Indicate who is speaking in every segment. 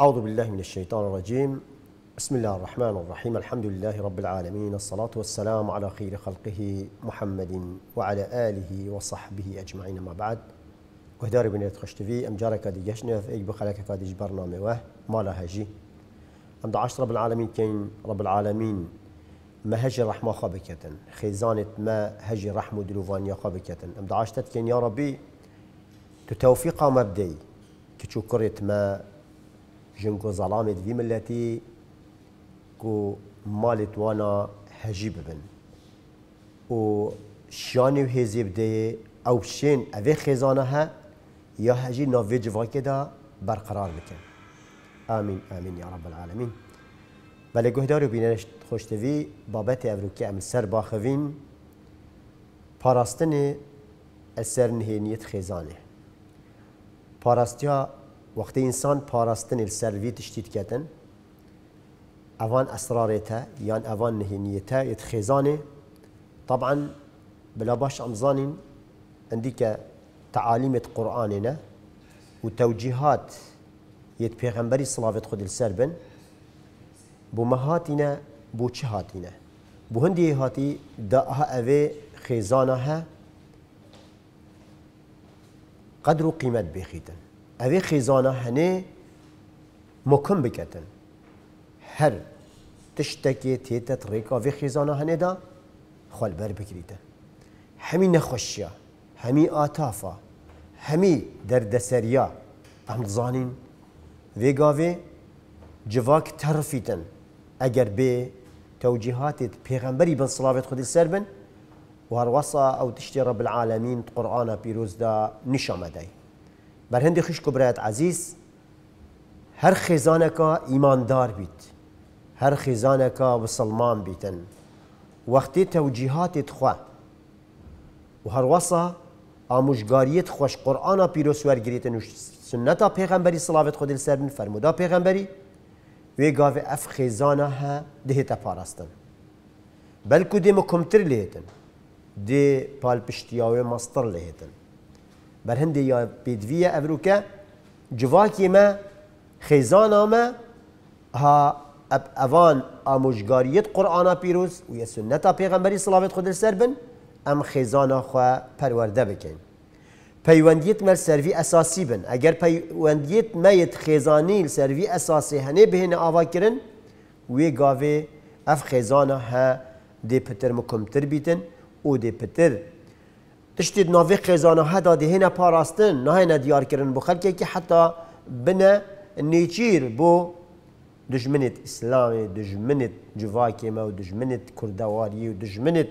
Speaker 1: أعوذ بالله من الشيطان الرجيم بسم الله الرحمن الرحيم الحمد لله رب العالمين الصلاة والسلام على خير خلقه محمد وعلى آله وصحبه أجمعين ما بعد وهداري بن يتخشتفي أم جارك دي يشنف إيك بخلك كاديش برنامج وه ما لها جي أم دعش رب العالمين كين رب العالمين ما هجي رحمة خابكة خيزانة ما هجي رحمة دلوفانيا خابكة أم دعشتت كين يا ربي تتوفيق مبدي كتشكرت ما جنگو ظلامت وی ملتی کو مالت وانا هجی ببن و شانی و هزی بده او شین اوی خزانه ها یا هجی ناوی جواکی دا برقرار بکن آمین آمین یا رب العالمین بله گهدار و بینش خوشتوی بابت اوروکی ام سر باخوین پاراستن اثر نهینیت خزانه پاراستیا وقت انسان پاراستن سروی تشتید کتن اوان اسرارتا یان اوان نهینیتا یتخیزانه طبعا بلا باش امزانين عندك تعاليم قرآننا وتوجيهات يت پیغمبري صلاة خود السربن بو مهاتنا بو چه بو هندي هاتي داها اوه خيزانها قدر و قيمت بخيتن اوی خیزانه هنی مکم بکتن هر تشتکی تیت تریک اوی خیزانه هنی دا خوال بر بکریتا همی نخوشیا همی آتافا همی در دسریا هم زانین ویگاوی جواک ترفیتن اگر به توجیهات پیغمبری بن صلوات خدي سر بن وهروسا او تشتي رب العالمين قرآن بيروز دا نشامداي بر هند خیش کو برایت عزیز هر خزانکا ایماندار بیت هر خزانکا مسلمان بیتن وقتی توجیهات خوا و هر وصا آموزگاریت خوش قرآن پیروس ورگریتن و سنت پیغمبری صلوات خود سر بن فرمودا پیغمبری و گاو اف خزانه ها دهت پاراستن بلکو دیم کمتر لهتن دی پالپشتیاوی مستر لهتن بر هنده یا پیدویه افروکه جواکی ما خیزانا ما ها اب اوان آموزگاریت قرآن پیروز و یه سنت پیغمبری صلوات خود سر بن ام خیزانا خوا پرورده بکن پیوندیت مر سروی اساسی بن اگر پیوندیت میت خیزانی سروی اساسی هنه بهن آوا کرن وی گاوه اف خیزانا ها دی پتر مکمتر بیتن او دی پتر تشتی نوی خزانه داده دهینا پاراستن نه هینا دیار کردن بو خلکی که حتی بنا نیچیر بو دجمنت اسلامی دجمنت جواکی ما و دجمنت کردواری و دجمنت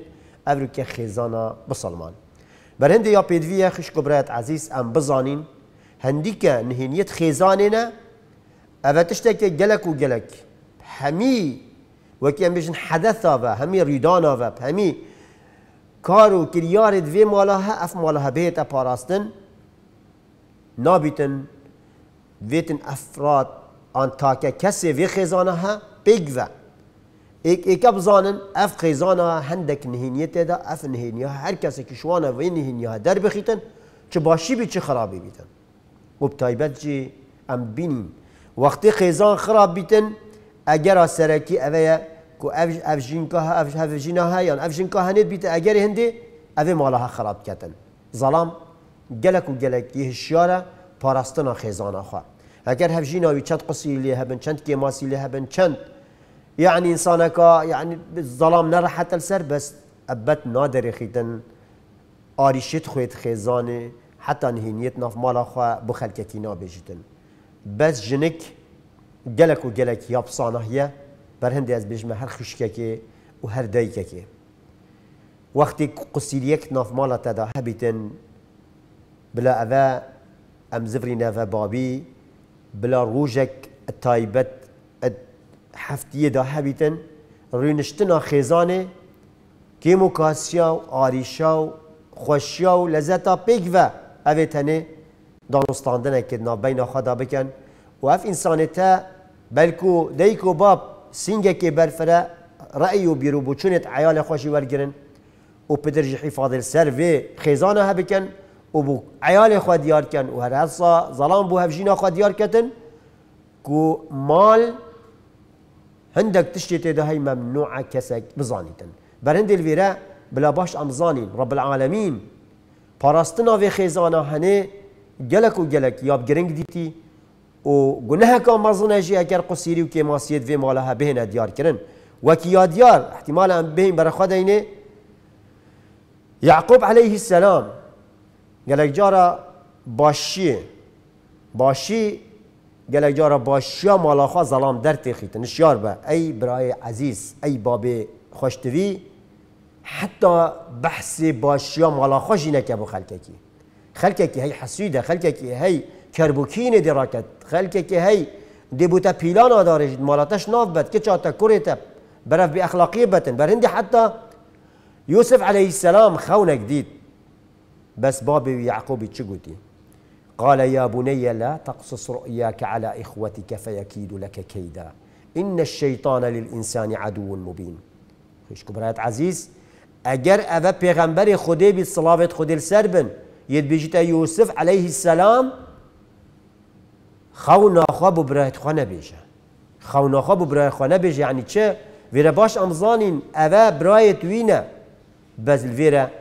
Speaker 1: افریقا خزانه بسلمان بر هنده یا پیدویه خش کبرات عزیز ام بزانین هندی که نهینیت خزانه نه اوه که گلک و گلک همی وکی هم بیشن حدثا و همی ریدانا و همی كارو کریارت وی مالا ها اف مالا ها بهت پاراستن نابیتن ویتن افراد آن تاکه کسی وی خیزانه ها بگوه ایک ایک بزانن اف خیزانه هندك هندک نهینیت دا اف نهینیه هر کسی که شوانه وی نهینیه در بخیتن چه باشی بی چه خرابی بیتن و بتایبت ام بینین وقتي خیزان خراب بيتن اگر سرکی اوه كو اف افجینکا كه اف هفجینا ها یان افجینکا هنید بیت اگر هندی اف مالا ها خراب کتن ظلام جلك وجلك گلک یه شیارا پاراستنا خیزانا خوا اگر هفجینا وی چند قصی لی هبن چند کیماسی لی هبن چند يعني إنسانك يعني ظلام نرى حتى السر بس أبت نادر خيتن آريشت خويت خزانه حتى نهنيت ناف مالا خوا بخلكتنا بجتن بس جنك جلك وجلك يابصانه هي بەرهندی ئەس بێژمە هەر خوشکێکی و هر هەر دایکێکی وەختی ناف نافماڵە تەدا هەبیتن بلا اوا ام زفری نەڤە بابی بلا ڕۆژێک تایبەت هەفتیەدا هەبیتن ڕوینشتنا خێزانێ کێم و کاسیا و ئاریشا و خۆشیا و لەزەتا پێکڤە ئەوێ تەنێ دانستاندنەکرد نابەی ناخوادا بکن و اف ئینسانێتە بەلکو دەیک و باب سنگێکی برفره رأی و بیر و پدر عیال فاضل سر و ها بکن سەرێ ها عیال و دیار کن خوا هر و ظلام بو هفجین هەفژینە دیار کتن و مال هندک تشتی تیده های ممنوع کسک بزانیتن بەرهندێ ویره بلا باش امزانین رب العالمین پاراستنا و خیزانه هنه گلک و گلک یاب گرنگ دیتی و گناه که مزنه اگر قصیری و که ماسیت وی مالها بهنه دیار کرن کی یادیار احتمال هم به برای خود اینه یعقوب علیه السلام گلک جارا باشی باشی را جارا مالا مالاخا ظلام در تخیت نشیار به ای برای عزیز ای باب خوشتوی حتی بحث باشی یا جینه که بو خلکه کی خلکه کی هی حسیده، خلکه کی هی کربوکین دراکت خلک که هی دی بوتا پیلانا دارجید مالاتش ناف بد که چاته کوریتا برف بی اخلاقی بتن بر هندی حتی يوسف عليه السلام خونه جدید بس بابي يعقوب تشقوتي قال يا بني لا تقصص رؤياك على إخوتك فيكيد لك كيدا إن الشيطان للإنسان عدو مبين خيش كبرات عزيز أجر أبا بيغمبري خدي بالصلاة خدي السربن يد بيجيتا يوسف عليه السلام خو ناخوا بو برای خوا نبیشه خو ناخوا بو برای خو نبیشه یعنی چه ویره باش امزانین اوه برایت وینه بس ویره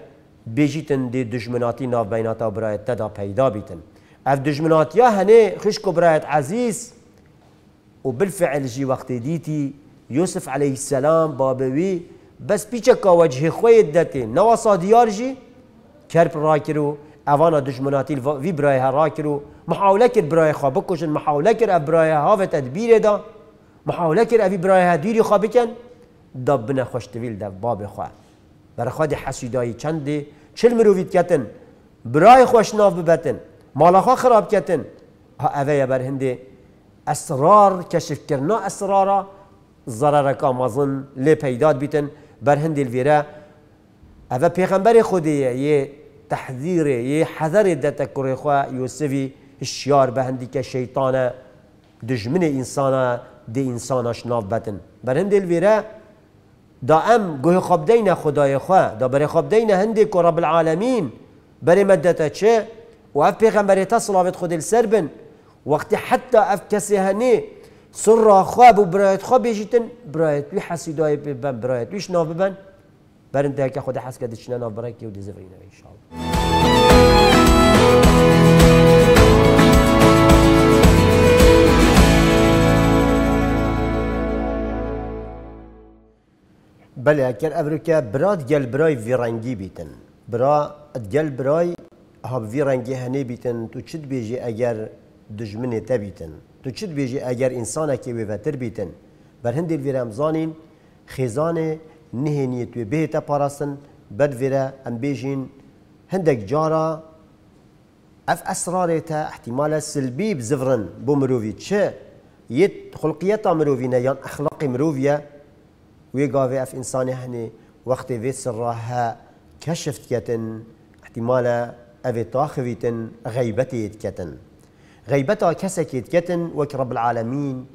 Speaker 1: بیجیتن دی دشمناتی ناو بیناتا و برایت تدا پیدا بیتن اف دشمناتی ها هنه خشکو برای عزیز و بالفعل جی وقت دیتی یوسف علیه السلام بابوی بس پیچه که وجه خوی دتی نواسا دیار جی کرپ را کرو اوانا دشمناتی وی برای هرا کرو محاوله کرد برای خواه بکشن محاوله کرد اف برای ها و تدبیر دا محاوله کرد اوی برای ها دیری خواه بکن دا بنا خوشتویل دا باب خواه برای خواه دی حسیدایی چند دی چل مرووید کتن برای خوش ناف ببتن مالا خواه خراب کتن ها اوه بر اسرار کشف کرنا اسرارا ضررک آمازن لی پیداد بیتن بر هنده اوه پیغمبر خودیه یه تحذير یه حذر دت کره خوا یوسفی شیار به هندی که شیطانه دجمن انسانه دی انساناش ناف بتن برهم دل ویره دا ام گوه خواب دین خدای خوا دا بره خواب دین هندی که رب العالمین بره مدته چه و اف پیغمبری تا صلاوت خود السر بن وقتی حتی اف کسی هنی سر خواب و برایت خواب بیشتن برایت وی حسیدای ببن برایت ویش ناف ببن برنده که خود حس کدشنه ناف برای کیو دیزه ان انشالله بله اگر امریکا براد گل برای ویرانگی بيتن برا جل براي هاب ویرانگی هني بيتن تو چید بيجي اگر دجمنه تبیتن تو چید بيجي اگر انسانه که ویوتر بيتن بر هندی ویرامزانین خیزان نهینیت و بهتا پارستن بد ویرا ام بيجين هندك جارا اف اسرارتا احتمال سلبي بزفرن بو مروفی چه یت خلقیتا مروفینا یان اخلاق مروفیه وی گاوه اف انسان هنه وقت وی سر کشفت کتن احتمالا اوی تاخویتن غیبتی کتن غيبتها كسكت كتن وك رب العالمين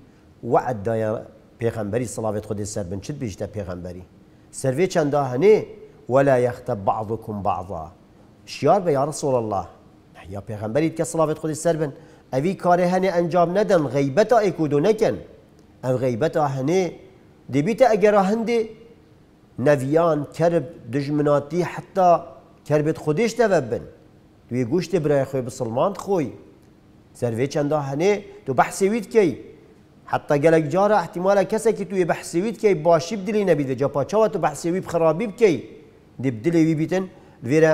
Speaker 1: وعد دايا بيغمبري صلاة خدي سربن شد بيجتا بيغمبري سرفي چند هني ولا يختب بعضكم بعضا شيار يا رسول الله يا بيغمبري تك صلاة خدي سربن اوي كاري هني انجام ندن غيبتا ايكودو نكن او غيبتا هني دبيت اگر هندي نفيان كرب دجمناتي حتى كربت خودش دوبن دوی گوشت برای خوی بسلمان خوی سروی چندا هنه تو بحثوید کی حتی گلک جارا احتمالا کسی که توی بحثوید کی باشی بدلی نبید و جا پاچاو تو بحثوی بخرابی بکی دی بدلی وی بیتن دویرا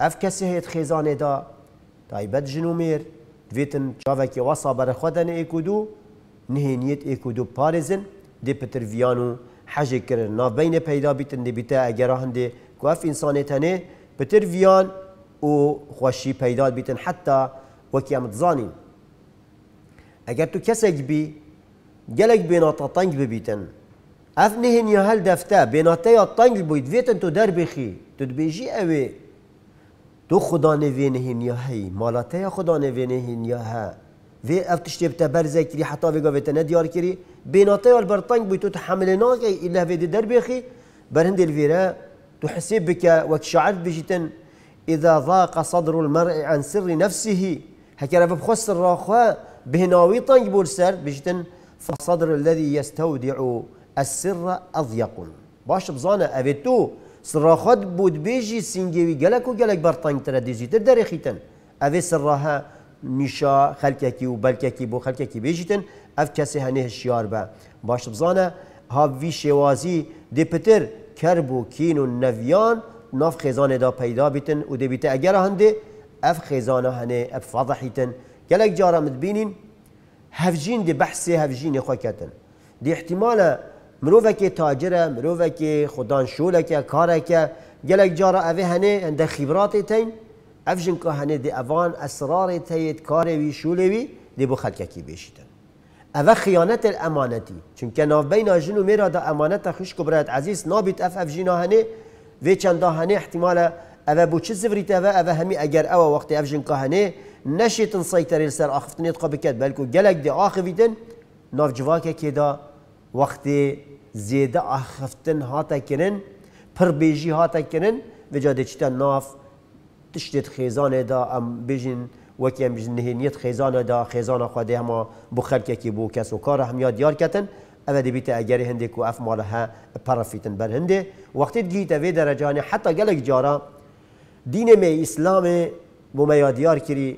Speaker 1: اف کسی هیت خیزانه دا تایبت جنو میر دویتن چاوکی واسا برای خودن ایکودو نهینیت ایکودو پارزن دی پترویان و حج کردن ناف بین پیدا بیتن دی بیتا اگر هنده که انسان انسانیت هنه پترویان او خوشی پیدا بیتن حتی وکی هم تزانین اگر تو کسک بی گلک بینا تا تنگ ببیتن اف یا هل دفته بینا تا یا تنگ بوید ویتن تو در بخی تو بیجی تو خدا نوینهین یا هی مالاته خدا نوینهین یا ها في افتشتي بتا برزه كري حتى في قوة نديار كري بيناتي والبرطانك بيتو تحمل ناكي إلا في دي دربيخي برهند الفيرا تحسب بك وكشعر بجتن إذا ضاق صدر المرء عن سر نفسه هكذا بخص الراخوة بهناوي طنج بورسر بجتن فصدر الذي يستودع السر أضيق باش بزانا أبيتو سراخد بود بيجي سنجيوي جلك وجلك برطانك ترى ديزي تدري خيتن أبي سراها نیشا کی و بو خلکی کی بێژیتن اف کسی هنیه شیار با؟ باش ها وی شوازی دپتر کرب و کین و نویان، ناف دا پیدا بتن و دەبیتە هنده؟ اف اف خێزانە اف فضحیتن؟ فەضحیتن گەلک جارا مدبینین هفجین دی هفجین خواه کتن دی که مرۆڤێکی تاجرە مرۆڤێکی خوددان که کارکه گلک جارا اوه هنه انده خیبراتی تین افجن که هنه دی اوان اسرار تایید وی وی دی بو خلککی بیشیدن او خیانت الامانتی چون که ناف بین آجن و میرا دا امانت خوش که برایت عزیز نابید اف افجین هنه وی چنده هنه احتمال او بو چه زوریت او او همی اگر او وقت افجن که هنه نشیتن سیطری سر آخفتنیت قا کد بلکه گلک دی آخویدن ناف جواکه که دا وقت زیده آخفتن هاتا کنن پر بیجی هاتا کنن و جاده چیتن ناف تشتێت خێزانێدا ئەم بژین وەکی ئەم نهێنیت خێزانەدا خێزانە خوادێ هەما بۆ خەرکێکی بوو کەس و کارە هەمیا دیارکەتن ئەە دەبیتە ئەگەری هەندێک و ئەف ماڵە هە پەرەفیتن بەر هەندێ وەختێت گیتە وێ دەرەجانێ حتا گەلێک جارە دینێمێ ئیسلامێ بۆ مەیا دیار کردی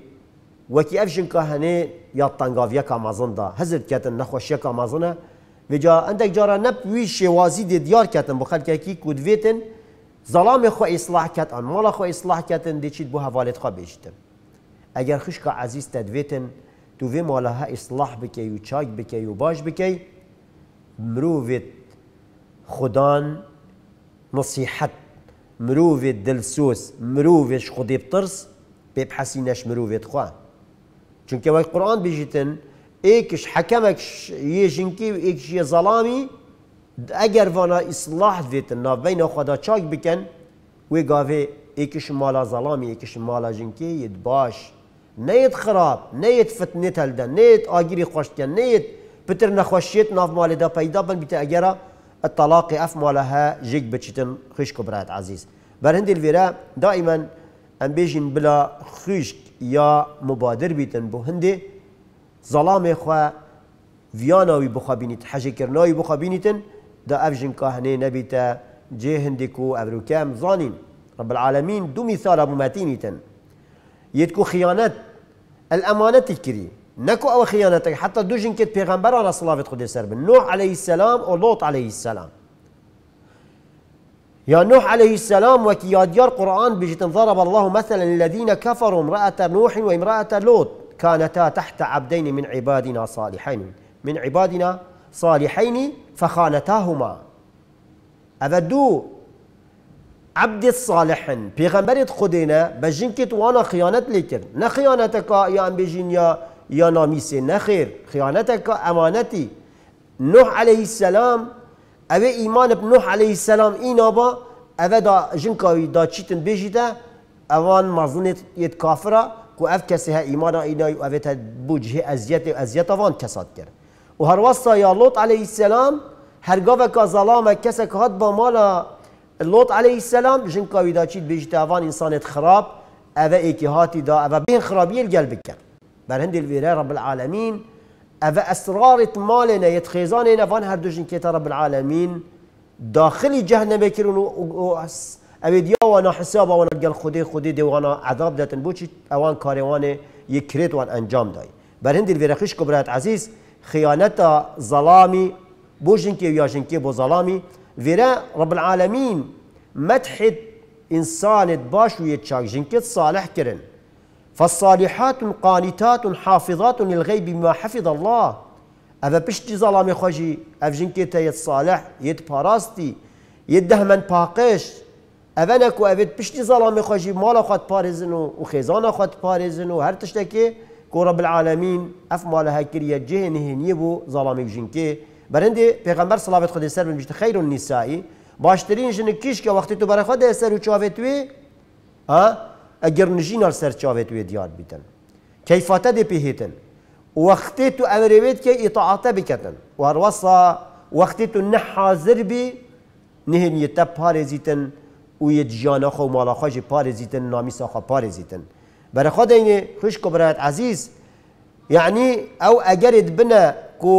Speaker 1: وەکی ئەفژنکە هەنێ یا تەنگاویەکە مازندا هەزت کەتن نەخۆشیەکە مازنە وێجا ئەندێک جارە نەپ وی شێوازی دێ دیارکەتن بۆ خەلکێکی کودێتن ظلام خو اصلاح کت آن مال خو اصلاح کتن دیچید بو حوالت خوا بیشتن اگر خشک عزیز تدویتن تو وی ها اصلاح بکی و چاک بکی و باش بکی مروویت خدان نصیحت مروویت دلسوس مروویش خودی بطرس بيب حسينش مروفيت خواه چونکه وقت قرآن ایکش یه جنکی و ایکش یه ظلامی اگر وانا اصلاح دیت ناوین خدا چاک بکن وی گاوی ایکش مالا ظلام ایکش مالا جنکی ید باش نیت خراب نیت فتنه تلده نیت آگیری خوش کن نیت پتر نخوشیت ناف مال دا پیدا بن بیت اگر الطلاق اف مالا ها جگ بچتن خشک برات عزیز بر هندی الویرا دائما ام بیجن بلا خوش یا مبادر بیتن بو هندی ظلام خوا ویاناوی بخوابینیت حجه کرناوی بخوابینیتن دا أفجن كاهنة نبيتا جي هندكو أبروكام ظانين رب العالمين دو مثال أبو ماتيني تن يتكو خيانات الأمانة الكري نكو أو خيانتك حتى دو كت بيغمبر على صلاة قدس سربن نوح عليه السلام ولوط عليه السلام يا نوح عليه السلام وكي ديار قرآن بجت ضرب الله مثلا الذين كفروا امرأة نوح وامرأة لوط كانتا تحت عبدين من عبادنا صالحين من عبادنا صالحين فخانتاهما أبا دو عبد الصالح پیغمبرت خودینا بجین وانا خيانت آن نخيانتك يا نه يا يا یا ام بجین یا نوح عليه السلام أبي إيمان بنوح عليه السلام إينا با اوه دا جنكا دا چیتن بجيتا اوان مظنة یت كو أفكسها إيمانا إينا ها ایمان أزيات أزيات اوان و هر وصا یا لوط علیه السلام هرگاه که ظلام کسی که هات با مالا لوط علیه السلام جن کاویدا چید بیجت اوان انسانت خراب اوه ایکی هاتی دا اوه بین خرابی الگل بکن بر هند الویره رب العالمین اوه اسرارت مالنا یتخیزان این اوان هر دوشن کتا رب العالمین داخلی جهنم کرن و اوه دیا وانا حساب وانا گل خودی خودی دی وانا عذاب داتن بوچی اوان کاروان یک کریت وان انجام دای بر هند الویره خیش کبرات عزیز خيانة ظلامي بوجنكي وياجنكي بو ظلامي فيرا رب العالمين مدحت إنسان باش ويتشاك جنكي صالح كرن فالصالحات قانتات حافظات للغيب بما حفظ الله أبا بشتي ظلامي خوجي أف جنكي تيت صالح يت باراستي يت دهمن باقش أبا وأبد أبت بشتي ظلامي خوجي مالا خد بارزن وخيزانا خد بارزن وهر تشتكي كو رب العالمين اف مالا هكريا جهن هنيبو ظلامي وجنكي برندي پیغمبر صلوات خدای سر بنجت خير النساء باشترین جن کیش که وقتی تو برای خود سر و ها اگر نجین سر چاوت وی دیار بیتن کیفاته دی پیهتن وقتی تو امرویت که اطاعته بکتن و هر وصا تو نه حاضر بی نهن یتا پارزیتن جانا خو مالا خوش پارزیتن نامی ساخا پارزیتن برا خود اینه خوش برات عزیز یعنی او اگرد بنا کو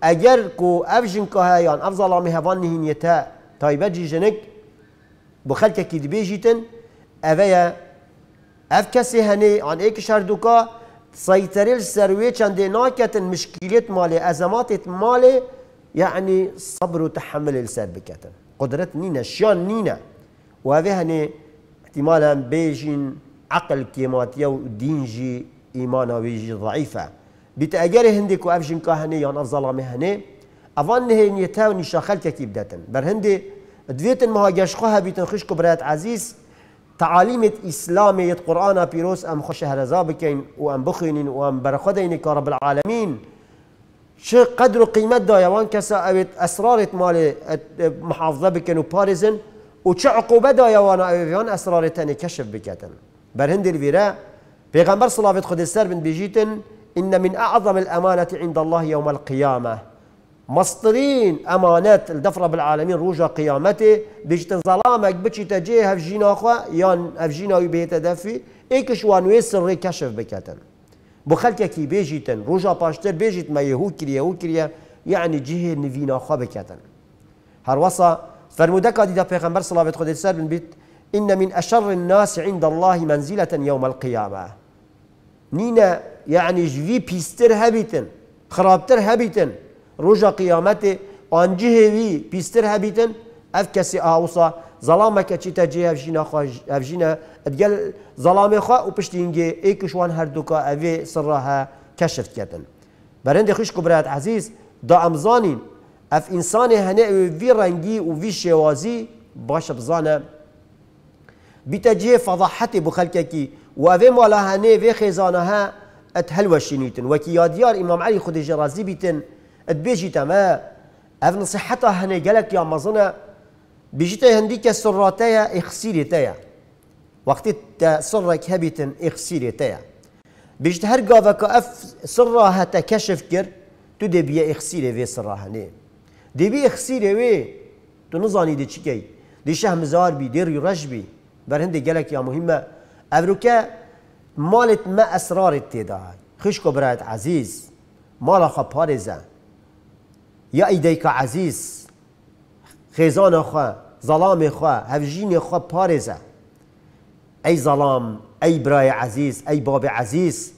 Speaker 1: اگر کو افجن که هایان امي هوان نهینیتا تایبه جیجنک بخلکه کی دبی جیتن اوه اف کسی هنی عن ایک شردوکا سيطرل سروي چند ناكت مشكلات مالي ازمات مالي يعني صبر وتحمل السر بكتن قدرت نينا شان نينا وهذه هني احتمالا بيجين عقل كيماتيا ودينجي جي إيمانا ويجي ضعيفة بتأجر هندك وأفجن كهني يان أفضل مهني أظن هي نيتاو نشاخل كيب داتن بر هندي دويتن المهاجش خوها بيتن خشكو برات عزيز تعاليمة إسلامية قرآن بيروس أم خش هرزابكين وأم بخينين وأم برخدين كرب العالمين شو قدر قيمة دايوان كسا أويت أسرار مال محافظة بكين وبارزن وشو عقوبة دايوان أويت أسرار تاني كشف بكتن برهند الفيرا بيغمبر صلاة خدسر بن بيجيتن إن من أعظم الأمانة عند الله يوم القيامة مصطرين أمانات الدفرة بالعالمين روجا قيامته بيجتن ظلامك بچي تجي هف جينا خوا يان هف جينا بيت دفي ايكش وانوي سر كشف بكاتن بخلك كي بيجيتن روجا باشتر بيجيت ما يهو كريا هو كريا يعني جهه نفينا أخوة بكاتن هر وصا فرمودك دي دا بيغمبر صلاة خدسر بن بيت إن من أشر الناس عند الله منزلة يوم القيامة نينا يعني جوي بيستر هبيتن خرابتر هبيتن رجا قيامته آنجهوي بيستر هبيتن اف کسی آوسا ظلام که چی تجی افجينا خوا أفجينا ادگل ظلام خوا و پشتینگه ای کشوان هر سرها کشف كتن برند خوش كبرات عزيز دا أمزانين اف انسان هنه في رنگی و وی باش بزانه بتجيه فضحتي بخلككي وفي مولا هاني في خزانها اتهلوى شنيتن وكي ديار امام علي خد جرازي بيتن اتبيجي تما اف نصيحتها هني قالك يا مظنة بيجيتي هنديك سراتيا اخسيري تيا وقت سرك هبيتن اخسيري تيا بيجت هر قافك اف سرها تكشف كر تدي بيا اخسيري في سرها ني دي بي اخسيري وي تنظاني دي تشكي دي شهم زاربي دي رجبي بر هندی گلک یا مهمه افروکه مالت ما اسرار تیدا خوش خشکو برایت عزیز مالا خواه پارزه یا ایده که عزیز خیزان خواه ظلام خواه هفجین خواه پارزه ای ظلام ای برای عزیز ای باب عزیز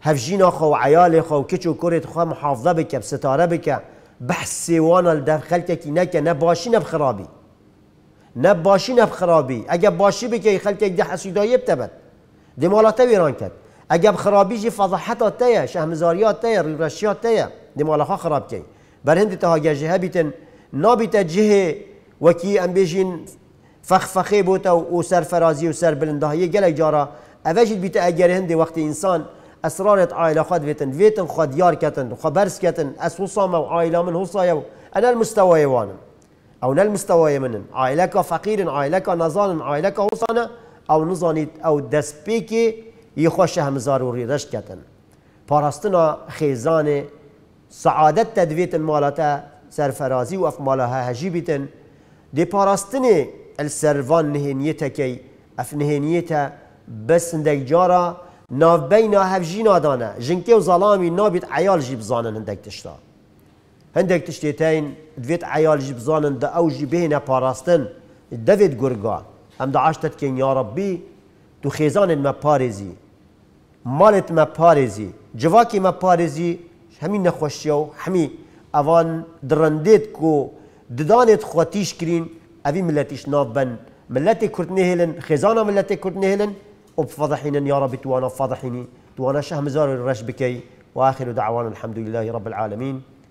Speaker 1: هفجین خواه و عیال خواه و کچو کرد خواه محافظه بکه ستاره بکه بحث سیوان در خلکه که نکه نباشی نبخرابی نه باشی نه خرابی اگه باشی بکی یک ده حسیدایی بتبد دمالاته ویران کرد اگه خرابی جی فضحتات تیه شهمزاریات تیه رشیات تیه دمالخا خراب کی بر هند تها گجه هبیتن نابیت جه وکی ام بیجین فخی بوتا و سر فرازی و سر بلندهایی گلک جارا اوجید بیت اگر هند وقت انسان اسرارت عائله خود ویتن ویتن خود یار کتن خبرس کتن اسوسام و عائله من حصایه انا المستوى يوانم او نال مستوى يمن عائلك فقير عائلك نظان عائلك وصنا او نزانید او دست بيكي یه هم ضروري رشت کتن پاراستنا خیزان سعادت تدویت مالتا سرفرازی و افمالها هجی بیتن دی پاراستن السروان نهینیتا اف نهنيتا بس اندک جارا ناف بينا هفجينا دانا جنكي وظلامي نابت عيال جيب جیب زانن اندک هەندێک تشتێتین دوێت دا بزانن دە باراستن بهێنە پاراستن دەوێت دا ئەم كين يا ربي تو خيزان ما باريزي مالت ما باريزي جواكي ما باريزي هەمی نخوشيو همي اوان ئەوان كو ددانت خواتيش كرين کرین ئەوی ناف ناو بن ملەتی کورد نهێلن خێزانە ملەتی کورد نهێلن و بفضحینن یاڕبی توانە توانا توانە شەمزار ڕەش بکەی واخر دعوانا الحمد لله رب العالمين